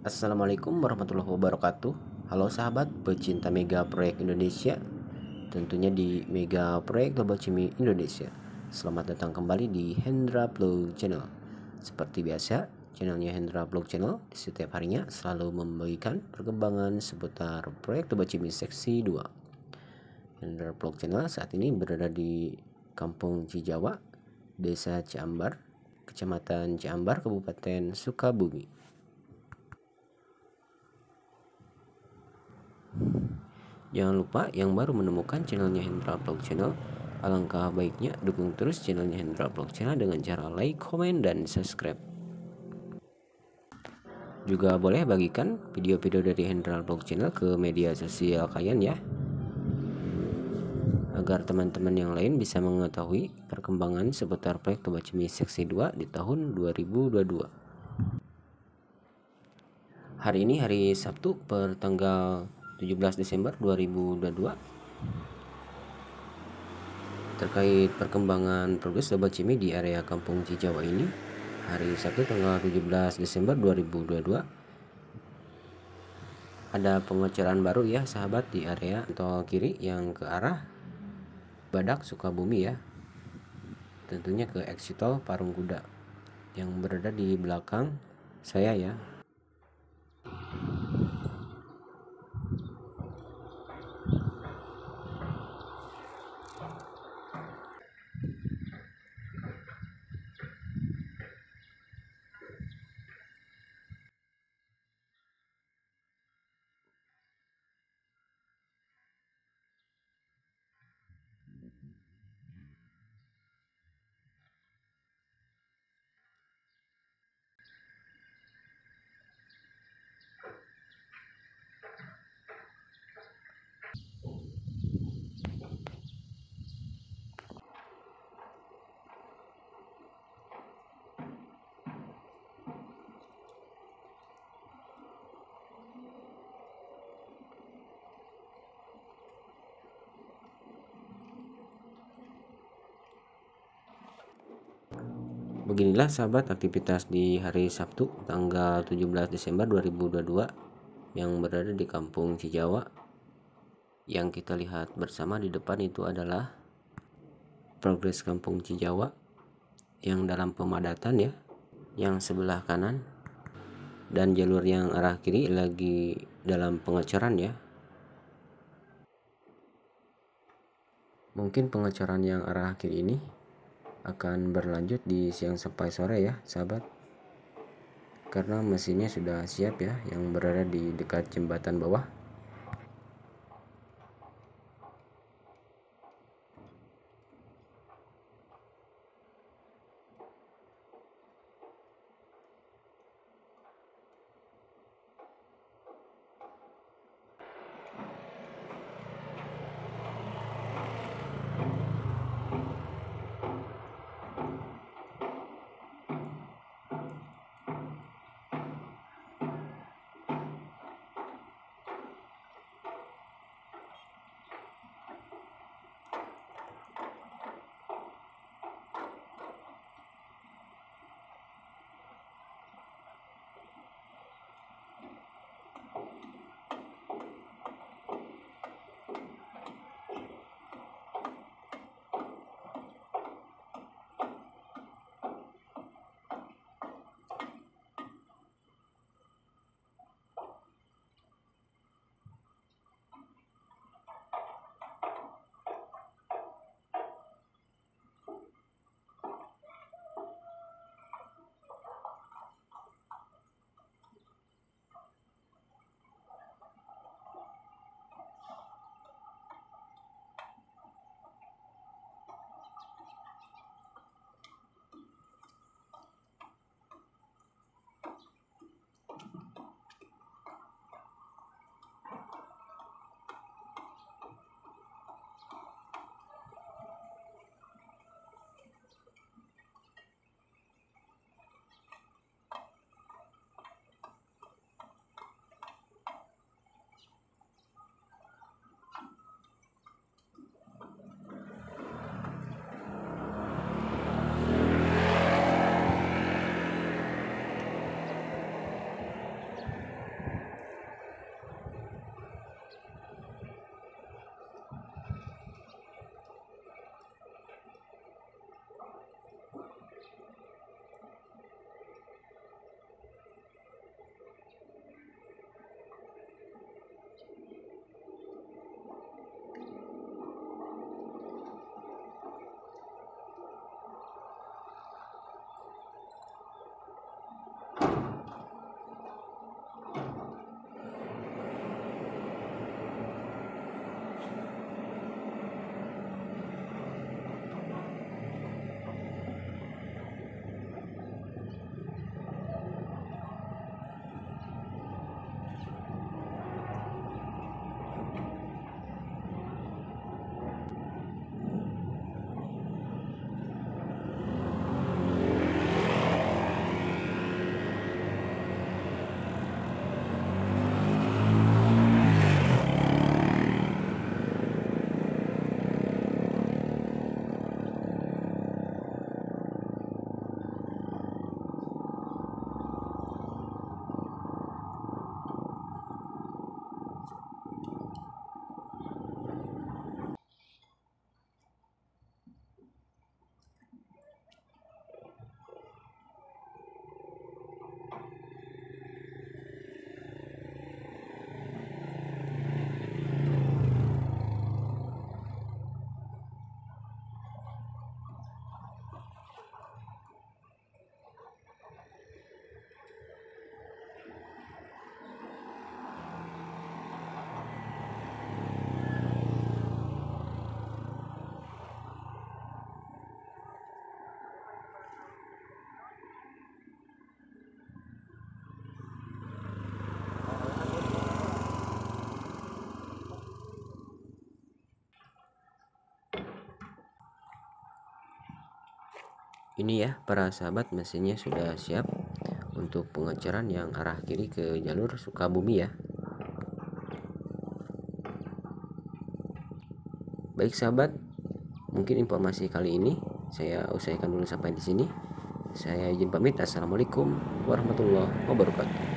Assalamualaikum warahmatullahi wabarakatuh Halo sahabat pecinta mega proyek Indonesia Tentunya di mega proyek Global Cimi Indonesia Selamat datang kembali di Hendra Blog Channel Seperti biasa channelnya Hendra Blog Channel di Setiap harinya selalu memberikan perkembangan seputar proyek Global Cimi Seksi 2 Hendra Blog Channel saat ini berada di Kampung Cijawa Desa Ciambar Kecamatan Ciambar, Kabupaten Sukabumi Jangan lupa yang baru menemukan channelnya Hendra Vlog Channel, alangkah baiknya dukung terus channelnya Hendra Vlog Channel dengan cara like, komen, dan subscribe. Juga boleh bagikan video-video dari Hendra Vlog Channel ke media sosial kalian ya agar teman-teman yang lain bisa mengetahui perkembangan seputar proyek Toba Seksi 2 di tahun 2022. Hari ini hari Sabtu pertanggal 17 Desember 2022 terkait perkembangan progres laba cimi di area Kampung Cijawa ini hari Sabtu tanggal 17 Desember 2022 ada pengecoran baru ya sahabat di area tol kiri yang ke arah Badak Sukabumi ya tentunya ke exit tol Parung Kuda yang berada di belakang saya ya Beginilah sahabat aktivitas di hari Sabtu tanggal 17 Desember 2022 yang berada di kampung Cijawa. Yang kita lihat bersama di depan itu adalah progres kampung Cijawa yang dalam pemadatan ya, yang sebelah kanan dan jalur yang arah kiri lagi dalam pengecoran ya. Mungkin pengecoran yang arah kiri ini akan berlanjut di siang sampai sore ya sahabat karena mesinnya sudah siap ya yang berada di dekat jembatan bawah ini ya para sahabat mesinnya sudah siap untuk pengeceran yang arah kiri ke jalur Sukabumi ya baik sahabat mungkin informasi kali ini saya usahakan dulu sampai di sini saya izin pamit assalamualaikum warahmatullahi wabarakatuh